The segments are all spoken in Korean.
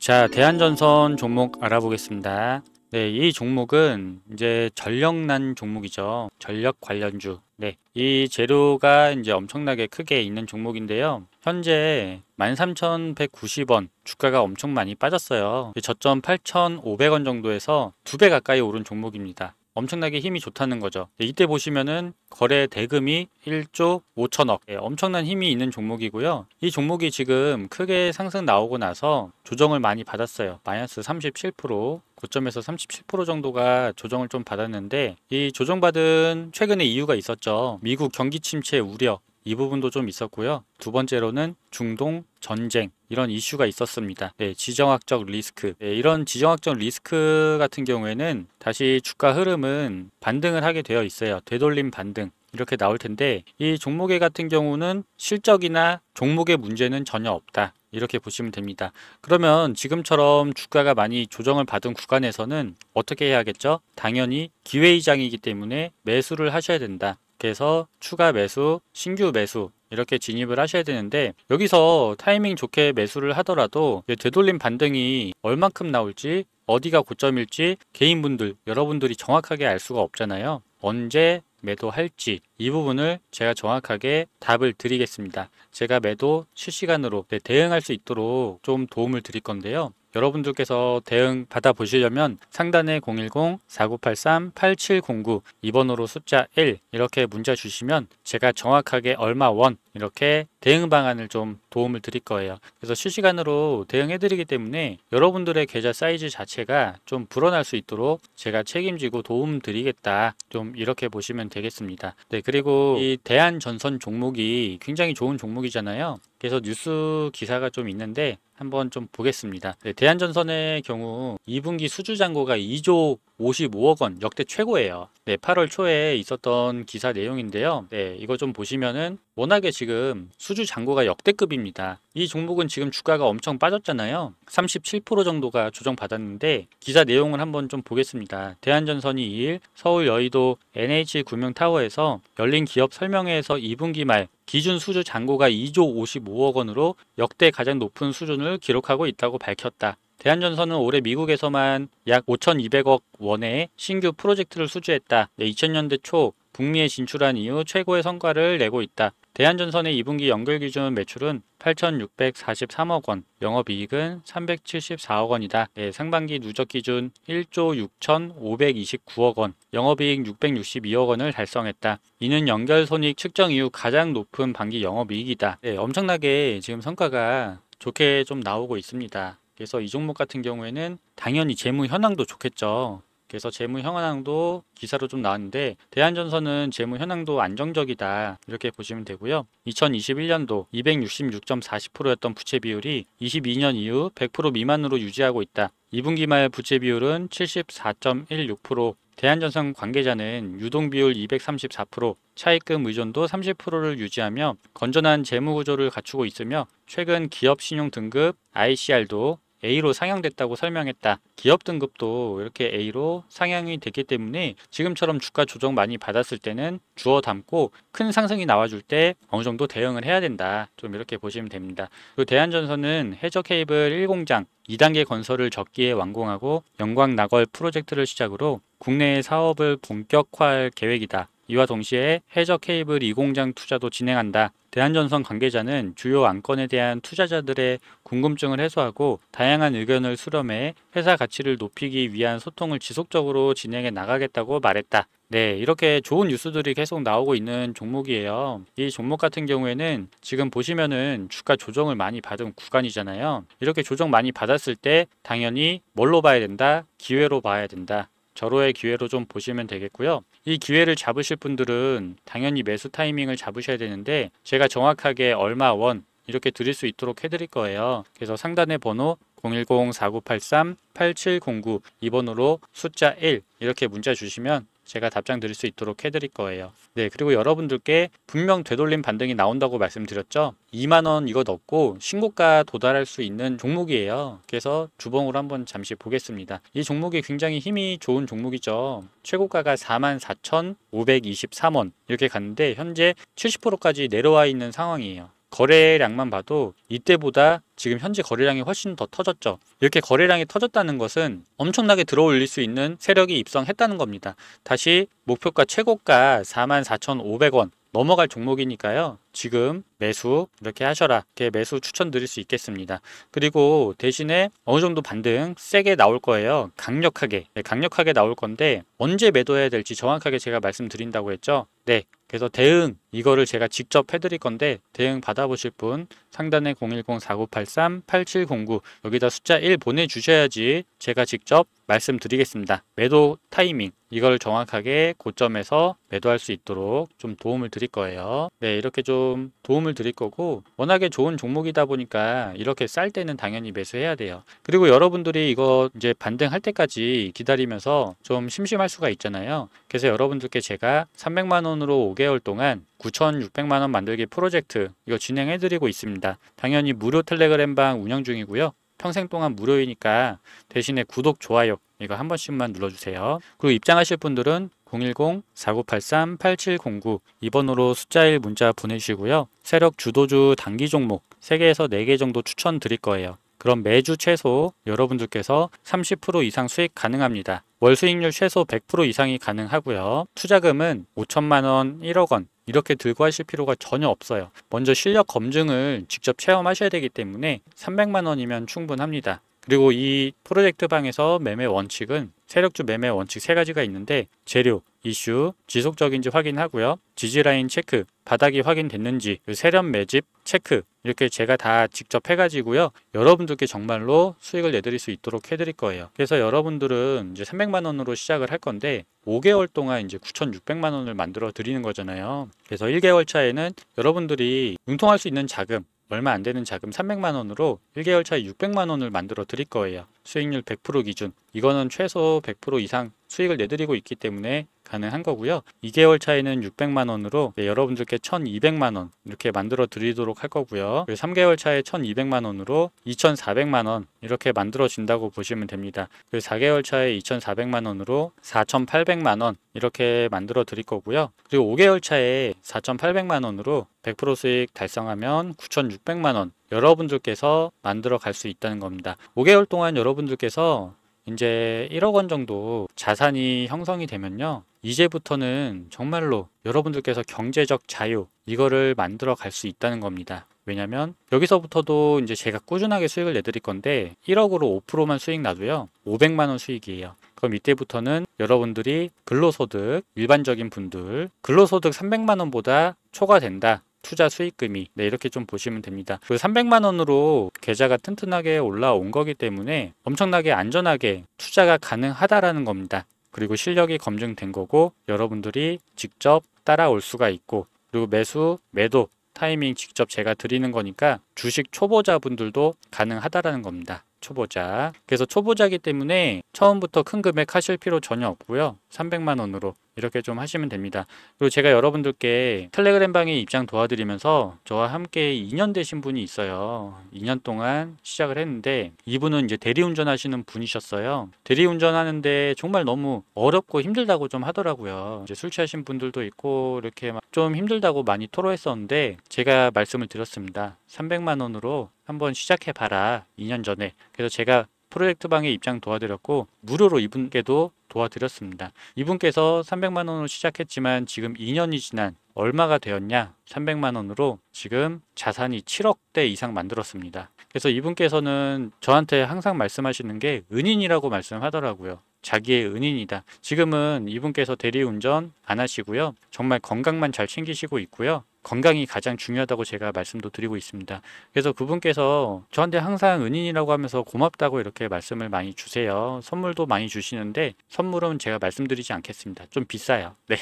자, 대한전선 종목 알아보겠습니다. 네, 이 종목은 이제 전력난 종목이죠. 전력 관련주. 네, 이 재료가 이제 엄청나게 크게 있는 종목인데요. 현재 13,190원 주가가 엄청 많이 빠졌어요. 저점 8,500원 정도에서 두 배 가까이 오른 종목입니다. 엄청나게 힘이 좋다는 거죠. 이때 보시면은 거래 대금이 1조 5천억. 네, 예, 엄청난 힘이 있는 종목이고요. 이 종목이 지금 크게 상승 나오고 나서 조정을 많이 받았어요. 마이너스 37%. 고점에서 37% 정도가 조정을 좀 받았는데 이 조정받은 최근의 이유가 있었죠. 미국 경기 침체 우려 이 부분도 좀 있었고요. 두 번째로는 중동 전쟁 이런 이슈가 있었습니다. 네, 지정학적 리스크 네, 이런 지정학적 리스크 같은 경우에는 다시 주가 흐름은 반등을 하게 되어 있어요. 되돌림 반등 이렇게 나올 텐데 이 종목의 같은 경우는 실적이나 종목의 문제는 전혀 없다. 이렇게 보시면 됩니다. 그러면 지금처럼 주가가 많이 조정을 받은 구간에서는 어떻게 해야겠죠? 당연히 기회의장이기 때문에 매수를 하셔야 된다. 계속해서 추가 매수, 신규 매수 이렇게 진입을 하셔야 되는데 여기서 타이밍 좋게 매수를 하더라도 되돌림 반등이 얼만큼 나올지 어디가 고점일지 개인분들 여러분들이 정확하게 알 수가 없잖아요. 언제 매도할지 이 부분을 제가 정확하게 답을 드리겠습니다. 제가 매도 실시간으로 네, 대응할 수 있도록 좀 도움을 드릴 건데요. 여러분들께서 대응 받아보시려면 상단에 010-4983-8709 2번으로 숫자 1 이렇게 문자 주시면 제가 정확하게 얼마 원 이렇게 대응 방안을 좀 도움을 드릴 거예요. 그래서 실시간으로 대응해 드리기 때문에 여러분들의 계좌 사이즈 자체가 좀 불어날 수 있도록 제가 책임지고 도움 드리겠다. 좀 이렇게 보시면 되겠습니다. 네, 그리고 이 대한 전선 종목이 굉장히 좋은 종목이잖아요. 그래서 뉴스 기사가 좀 있는데 한번 좀 보겠습니다. 네, 대한전선의 경우 2분기 수주 잔고가 2조 55억 원 역대 최고예요. 네, 8월 초에 있었던 기사 내용인데요. 네, 이거 좀 보시면은 워낙에 지금 수주 잔고가 역대급입니다. 이 종목은 지금 주가가 엄청 빠졌잖아요. 37% 정도가 조정받았는데 기사 내용을 한번 좀 보겠습니다. 대한전선이 2일 서울 여의도 NH 구명타워에서 열린 기업 설명회에서 2분기 말 기준 수주 잔고가 2조 55억 원으로 역대 가장 높은 수준을 기록하고 있다고 밝혔다. 대한전선은 올해 미국에서만 약 5,200억 원의 신규 프로젝트를 수주했다. 2000년대 초 북미에 진출한 이후 최고의 성과를 내고 있다. 대한전선의 2분기 연결기준 매출은 8,643억 원, 영업이익은 374억 원이다. 네, 상반기 누적 기준 1조 6,529억 원, 영업이익 662억 원을 달성했다. 이는 연결손익 측정 이후 가장 높은 반기 영업이익이다. 네, 엄청나게 지금 성과가 좋게 좀 나오고 있습니다. 그래서 이 종목 같은 경우에는 당연히 재무 현황도 좋겠죠. 그래서 재무 현황도 기사로 좀 나왔는데 대한전선은 재무 현황도 안정적이다 이렇게 보시면 되고요. 2021년도 266.40%였던 부채 비율이 22년 이후 100% 미만으로 유지하고 있다. 2분기 말 부채 비율은 74.16%, 대한전선 관계자는 유동 비율 234%, 차입금 의존도 30%를 유지하며 건전한 재무 구조를 갖추고 있으며 최근 기업 신용 등급 ICR도 A로 상향됐다고 설명했다. 기업 등급도 이렇게 A로 상향이 됐기 때문에 지금처럼 주가 조정 많이 받았을 때는 주어 담고 큰 상승이 나와줄 때 어느 정도 대응을 해야 된다. 좀 이렇게 보시면 됩니다. 그 대한전선은 해저 케이블 1공장 2단계 건설을 적기에 완공하고 영광 나월 프로젝트를 시작으로 국내의 사업을 본격화할 계획이다. 이와 동시에 해저 케이블 2공장 투자도 진행한다. 대한전선 관계자는 주요 안건에 대한 투자자들의 궁금증을 해소하고 다양한 의견을 수렴해 회사 가치를 높이기 위한 소통을 지속적으로 진행해 나가겠다고 말했다. 네, 이렇게 좋은 뉴스들이 계속 나오고 있는 종목이에요. 이 종목 같은 경우에는 지금 보시면은 주가 조정을 많이 받은 구간이잖아요. 이렇게 조정 많이 받았을 때 당연히 뭘로 봐야 된다? 기회로 봐야 된다. 절호의 기회로 좀 보시면 되겠고요. 이 기회를 잡으실 분들은 당연히 매수 타이밍을 잡으셔야 되는데 제가 정확하게 얼마 원 이렇게 드릴 수 있도록 해드릴 거예요. 그래서 상단의 번호 010-4983-8709 이번호로 숫자 1 이렇게 문자 주시면 제가 답장 드릴 수 있도록 해드릴 거예요. 네, 그리고 여러분들께 분명 되돌림 반등이 나온다고 말씀드렸죠. 2만 원 이거 넣고 신고가 도달할 수 있는 종목이에요. 그래서 주봉으로 한번 잠시 보겠습니다. 이 종목이 굉장히 힘이 좋은 종목이죠. 최고가가 44,523원 이렇게 갔는데 현재 70%까지 내려와 있는 상황이에요. 거래량만 봐도 이때보다 지금 현재 거래량이 훨씬 더 터졌죠. 이렇게 거래량이 터졌다는 것은 엄청나게 들어올릴 수 있는 세력이 입성했다는 겁니다. 다시 목표가 최고가 44,500원 넘어갈 종목이니까요. 지금 매수 이렇게 하셔라. 이렇게 매수 추천드릴 수 있겠습니다. 그리고 대신에 어느 정도 반등 세게 나올 거예요. 강력하게. 네, 강력하게 나올 건데 언제 매도해야 될지 정확하게 제가 말씀드린다고 했죠. 네. 그래서 대응 이거를 제가 직접 해드릴 건데 대응 받아보실 분 상단에 010-4983-8709 여기다 숫자 1 보내주셔야지 제가 직접 말씀드리겠습니다. 매도 타이밍 이걸 정확하게 고점에서 매도할 수 있도록 좀 도움을 드릴 거예요. 네 이렇게 좀 도움을 드릴 거고 워낙에 좋은 종목이다 보니까 이렇게 쌀 때는 당연히 매수해야 돼요. 그리고 여러분들이 이거 이제 반등할 때까지 기다리면서 좀 심심할 수가 있잖아요. 그래서 여러분들께 제가 300만 원으로 오게 5개월 동안 9,600만 원 만들기 프로젝트 이거 진행해 드리고 있습니다. 당연히 무료 텔레그램 방 운영 중이고요. 평생 동안 무료이니까 대신에 구독, 좋아요 이거 한 번씩만 눌러주세요. 그리고 입장하실 분들은 010-4983-8709 이번호로 숫자 1 문자 보내시고요 세력 주도주 단기 종목 3개에서 4개 정도 추천 드릴 거예요. 그럼 매주 최소 여러분들께서 30% 이상 수익 가능합니다. 월 수익률 최소 100% 이상이 가능하고요. 투자금은 5천만 원, 1억 원 이렇게 들고 하실 필요가 전혀 없어요. 먼저 실력 검증을 직접 체험하셔야 되기 때문에 300만 원이면 충분합니다. 그리고 이 프로젝트 방에서 매매 원칙은 세력주 매매 원칙 세 가지가 있는데 재료, 이슈, 지속적인지 확인하고요. 지지라인 체크, 바닥이 확인됐는지, 세련 매집 체크 이렇게 제가 다 직접 해가지고요. 여러분들께 정말로 수익을 내드릴 수 있도록 해드릴 거예요. 그래서 여러분들은 이제 300만 원으로 시작을 할 건데 5개월 동안 이제 9,600만 원을 만들어 드리는 거잖아요. 그래서 1개월 차에는 여러분들이 융통할 수 있는 자금 얼마 안 되는 자금 300만 원으로 1개월 차에 600만 원을 만들어 드릴 거예요. 수익률 100% 기준. 이거는 최소 100% 이상 수익을 내드리고 있기 때문에 가능한 거고요. 2개월 차에는 600만 원으로 여러분들께 1,200만 원 이렇게 만들어 드리도록 할 거고요. 3개월 차에 1,200만 원으로 2,400만 원 이렇게 만들어진다고 보시면 됩니다. 4개월 차에 2,400만 원으로 4,800만 원 이렇게 만들어 드릴 거고요. 그리고 5개월 차에 4,800만 원으로 100% 수익 달성하면 9,600만 원 여러분들께서 만들어 갈 수 있다는 겁니다. 5개월 동안 여러분들께서 이제 1억 원 정도 자산이 형성이 되면요. 이제부터는 정말로 여러분들께서 경제적 자유 이거를 만들어 갈 수 있다는 겁니다. 왜냐면 여기서부터도 이제 제가 꾸준하게 수익을 내드릴 건데 1억으로 5%만 수익 나도요 500만원 수익이에요. 그럼 이때부터는 여러분들이 근로소득 일반적인 분들 근로소득 300만원보다 초과된다. 투자 수익금이 네, 이렇게 좀 보시면 됩니다. 그 300만 원으로 계좌가 튼튼하게 올라온 거기 때문에 엄청나게 안전하게 투자가 가능하다라는 겁니다. 그리고 실력이 검증된 거고 여러분들이 직접 따라올 수가 있고 그리고 매수, 매도 타이밍 직접 제가 드리는 거니까 주식 초보자분들도 가능하다라는 겁니다. 초보자. 그래서 초보자기 이 때문에 처음부터 큰 금액 하실 필요 전혀 없고요. 300만 원으로 이렇게 좀 하시면 됩니다. 그리고 제가 여러분들께 텔레그램 방에 입장 도와드리면서 저와 함께 2년 되신 분이 있어요. 2년 동안 시작을 했는데 이분은 이제 대리운전 하시는 분이셨어요. 대리운전 하는데 정말 너무 어렵고 힘들다고 좀 하더라고요. 이제 술 취하신 분들도 있고 이렇게 막좀 힘들다고 많이 토로했었는데 제가 말씀을 드렸습니다. 300만 원으로 한번 시작해 봐라. 2년 전에. 그래서 제가 프로젝트 방의 입장 도와드렸고 무료로 이분께도 도와드렸습니다. 이분께서 300만 원으로 시작했지만 지금 2년이 지난 얼마가 되었냐? 300만 원으로 지금 자산이 7억대 이상 만들었습니다. 그래서 이분께서는 저한테 항상 말씀하시는 게 은인이라고 말씀하더라고요. 자기의 은인이다. 지금은 이분께서 대리운전 안 하시고요. 정말 건강만 잘 챙기시고 있고요. 건강이 가장 중요하다고 제가 말씀도 드리고 있습니다. 그래서 그분께서 저한테 항상 은인이라고 하면서 고맙다고 이렇게 말씀을 많이 주세요. 선물도 많이 주시는데 선물은 제가 말씀드리지 않겠습니다. 좀 비싸요. 네.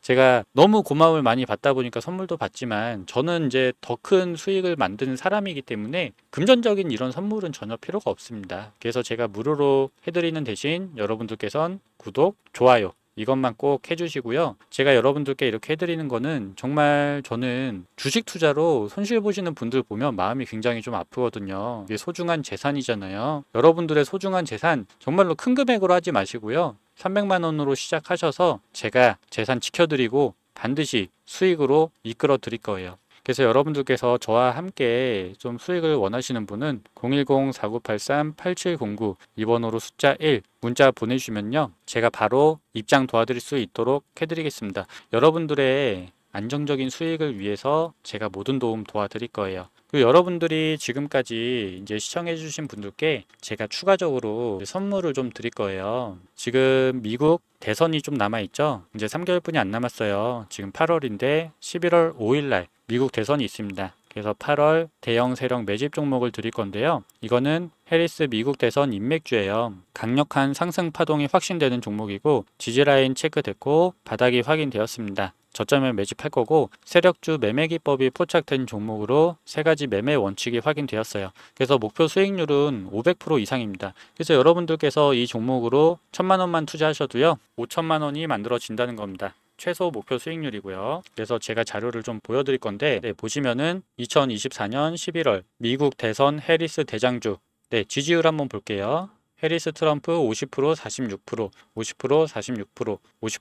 제가 너무 고마움을 많이 받다 보니까 선물도 받지만 저는 이제 더 큰 수익을 만드는 사람이기 때문에 금전적인 이런 선물은 전혀 필요가 없습니다. 그래서 제가 무료로 해드리는 대신 여러분들께선 구독, 좋아요 이것만 꼭 해주시고요. 제가 여러분들께 이렇게 해드리는 거는 정말 저는 주식 투자로 손실 보시는 분들 보면 마음이 굉장히 좀 아프거든요. 이게 소중한 재산이잖아요. 여러분들의 소중한 재산 정말로 큰 금액으로 하지 마시고요. 300만 원으로 시작하셔서 제가 재산 지켜드리고 반드시 수익으로 이끌어 드릴 거예요. 그래서 여러분들께서 저와 함께 좀 수익을 원하시는 분은 010-4983-8709 이번호로 숫자 1 문자 보내주시면요. 제가 바로 입장 도와드릴 수 있도록 해드리겠습니다. 여러분들의 안정적인 수익을 위해서 제가 모든 도움 도와드릴 거예요. 그리고 여러분들이 지금까지 이제 시청해주신 분들께 제가 추가적으로 선물을 좀 드릴 거예요. 지금 미국 대선이 좀 남아있죠? 이제 3개월뿐이 안 남았어요. 지금 8월인데 11월 5일날 미국 대선이 있습니다. 그래서 8월 대형 세력 매집 종목을 드릴 건데요. 이거는 해리스 미국 대선 인맥주예요. 강력한 상승 파동이 확신되는 종목이고 지지라인 체크됐고 바닥이 확인되었습니다. 저점에 매집할 거고 세력주 매매 기법이 포착된 종목으로 세 가지 매매 원칙이 확인되었어요. 그래서 목표 수익률은 500% 이상입니다. 그래서 여러분들께서 이 종목으로 천만 원만 투자하셔도요. 5천만 원이 만들어진다는 겁니다. 최소 목표 수익률이고요. 그래서 제가 자료를 좀 보여드릴 건데 네, 보시면은 2024년 11월 미국 대선 해리스 대장주 네, 지지율 한번 볼게요. 해리스 트럼프 50% 46% 50% 46% 50%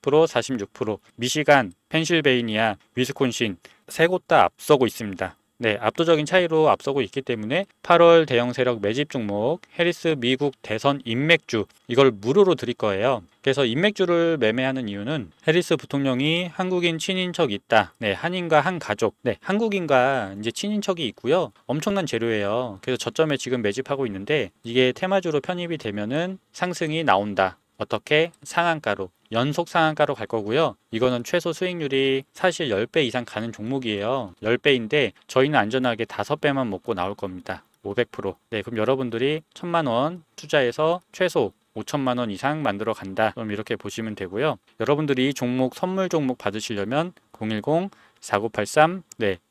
46% 미시간, 펜실베이니아, 위스콘신 세 곳 다 앞서고 있습니다. 네, 압도적인 차이로 앞서고 있기 때문에 8월 대형 세력 매집 종목 해리스 미국 대선 인맥주 이걸 무료로 드릴 거예요. 그래서 인맥주를 매매하는 이유는 해리스 부통령이 한국인 친인척 있다. 네, 한인과 한 가족. 네, 한국인과 이제 친인척이 있고요. 엄청난 재료예요. 그래서 저점에 지금 매집하고 있는데 이게 테마주로 편입이 되면은 상승이 나온다. 어떻게 상한가로 연속 상한가로 갈 거고요. 이거는 최소 수익률이 사실 10배 이상 가는 종목이에요. 10배인데 저희는 안전하게 5배만 먹고 나올 겁니다. 500%. 네, 그럼 여러분들이 1000만 원 투자해서 최소 5천만 원 이상 만들어 간다. 그럼 이렇게 보시면 되고요. 여러분들이 종목 선물 종목 받으시려면 010 4983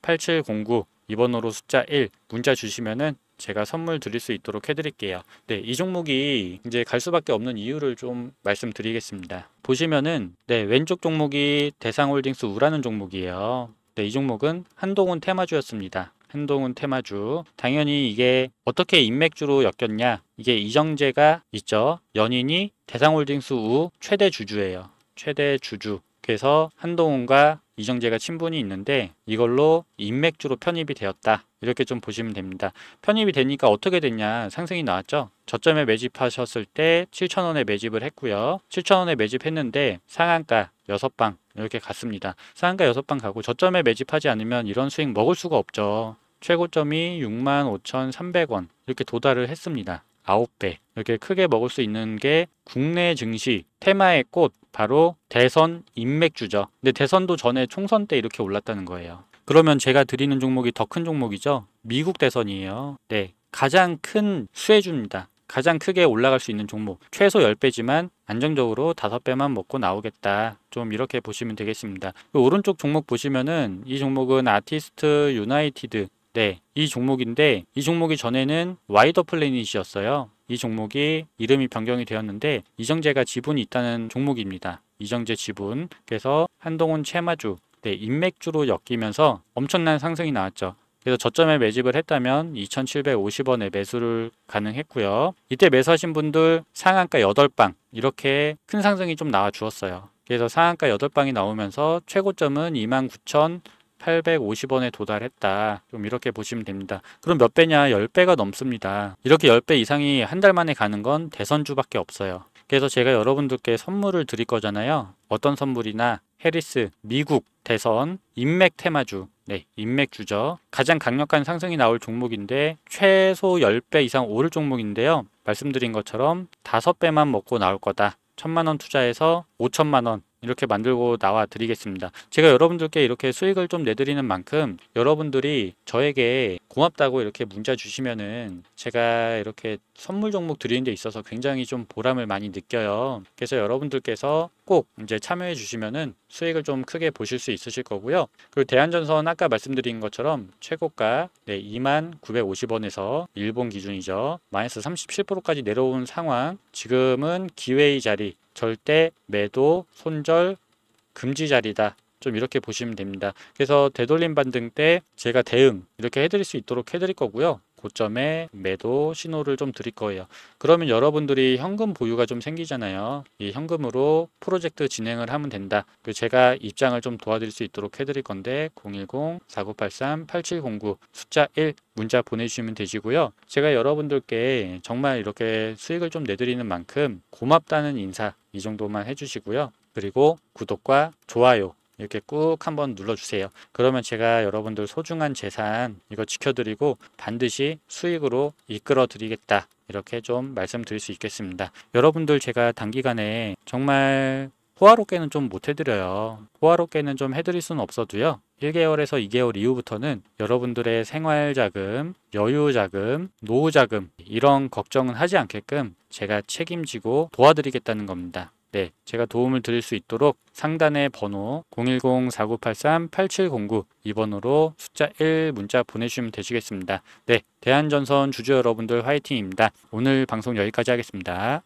8709 이번호로 숫자 1 문자 주시면은 제가 선물 드릴 수 있도록 해드릴게요. 네, 이 종목이 이제 갈 수밖에 없는 이유를 좀 말씀드리겠습니다. 보시면은 네, 왼쪽 종목이 대상홀딩스 우라는 종목이에요. 네, 이 종목은 한동훈 테마주였습니다. 한동훈 테마주. 당연히 이게 어떻게 인맥주로 엮였냐? 이게 이정재가 있죠. 연인이 대상홀딩스 우 최대 주주예요. 최대 주주. 계속서 한동훈과 이정재가 친분이 있는데 이걸로 인맥주로 편입이 되었다. 이렇게 좀 보시면 됩니다. 편입이 되니까 어떻게 됐냐 상승이 나왔죠. 저점에 매집하셨을 때7천원에 매집을 했고요. 7천원에 매집했는데 상한가 6방 이렇게 갔습니다. 상한가 6방 가고 저점에 매집하지 않으면 이런 수익 먹을 수가 없죠. 최고점이 65,300원 이렇게 도달을 했습니다. 9배 이렇게 크게 먹을 수 있는 게 국내 증시 테마의 꽃 바로 대선 인맥주죠. 근데 대선도 전에 총선 때 이렇게 올랐다는 거예요. 그러면 제가 드리는 종목이 더 큰 종목이죠. 미국 대선이에요. 네. 가장 큰 수혜주입니다. 가장 크게 올라갈 수 있는 종목. 최소 10배지만 안정적으로 5배만 먹고 나오겠다. 좀 이렇게 보시면 되겠습니다. 그 오른쪽 종목 보시면은 이 종목은 아티스트 유나이티드 네, 이 종목인데 이 종목이 전에는 와이더 플래닛이었어요. 이 종목이 이름이 변경이 되었는데 이정재가 지분이 있다는 종목입니다. 이정재 지분 그래서 한동훈 채마주 네, 인맥주로 엮이면서 엄청난 상승이 나왔죠. 그래서 저점에 매집을 했다면 2,750원에 매수를 가능했고요. 이때 매수하신 분들 상한가 8방 이렇게 큰 상승이 좀 나와 주었어요. 그래서 상한가 8방이 나오면서 최고점은 29,000 850원에 도달했다. 좀 이렇게 보시면 됩니다. 그럼 몇 배냐? 10배가 넘습니다. 이렇게 10배 이상이 한 달 만에 가는 건 대선주밖에 없어요. 그래서 제가 여러분들께 선물을 드릴 거잖아요. 어떤 선물이나 해리스, 미국, 대선, 인맥 테마주, 네, 인맥주죠. 가장 강력한 상승이 나올 종목인데 최소 10배 이상 오를 종목인데요. 말씀드린 것처럼 5배만 먹고 나올 거다. 1 천만 원 투자해서 5천만 원 이렇게 만들고 나와 드리겠습니다. 제가 여러분들께 이렇게 수익을 좀 내드리는 만큼 여러분들이 저에게 고맙다고 이렇게 문자 주시면은 제가 이렇게 선물 종목 드리는 데 있어서 굉장히 좀 보람을 많이 느껴요. 그래서 여러분들께서 꼭 이제 참여해 주시면은 수익을 좀 크게 보실 수 있으실 거고요. 그리고 대한전선 아까 말씀드린 것처럼 최고가 네, 2만 950원에서 일본 기준이죠. 마이너스 37%까지 내려온 상황 지금은 기회의 자리 절대 매도 손절 금지 자리다. 좀 이렇게 보시면 됩니다. 그래서 되돌림 반등 때 제가 대응 이렇게 해드릴 수 있도록 해드릴 거고요. 고점에 매도 신호를 좀 드릴 거예요. 그러면 여러분들이 현금 보유가 좀 생기잖아요. 이 현금으로 프로젝트 진행을 하면 된다. 그 제가 입장을 좀 도와드릴 수 있도록 해드릴 건데 010-4983-8709 숫자 1 문자 보내주시면 되시고요. 제가 여러분들께 정말 이렇게 수익을 좀 내드리는 만큼 고맙다는 인사 이 정도만 해주시고요. 그리고 구독과 좋아요 이렇게 꾹 한번 눌러주세요. 그러면 제가 여러분들 소중한 재산 이거 지켜드리고 반드시 수익으로 이끌어 드리겠다. 이렇게 좀 말씀드릴 수 있겠습니다. 여러분들 제가 단기간에 정말 호화롭게는 좀 못 해드려요. 호화롭게는 좀 해드릴 수는 없어도요. 1개월에서 2개월 이후부터는 여러분들의 생활자금, 여유자금, 노후자금 이런 걱정은 하지 않게끔 제가 책임지고 도와드리겠다는 겁니다. 네, 제가 도움을 드릴 수 있도록 상단의 번호 010-4983-8709 이번호로 숫자 1 문자 보내주시면 되시겠습니다. 네, 대한전선 주주 여러분들 화이팅입니다. 오늘 방송 여기까지 하겠습니다.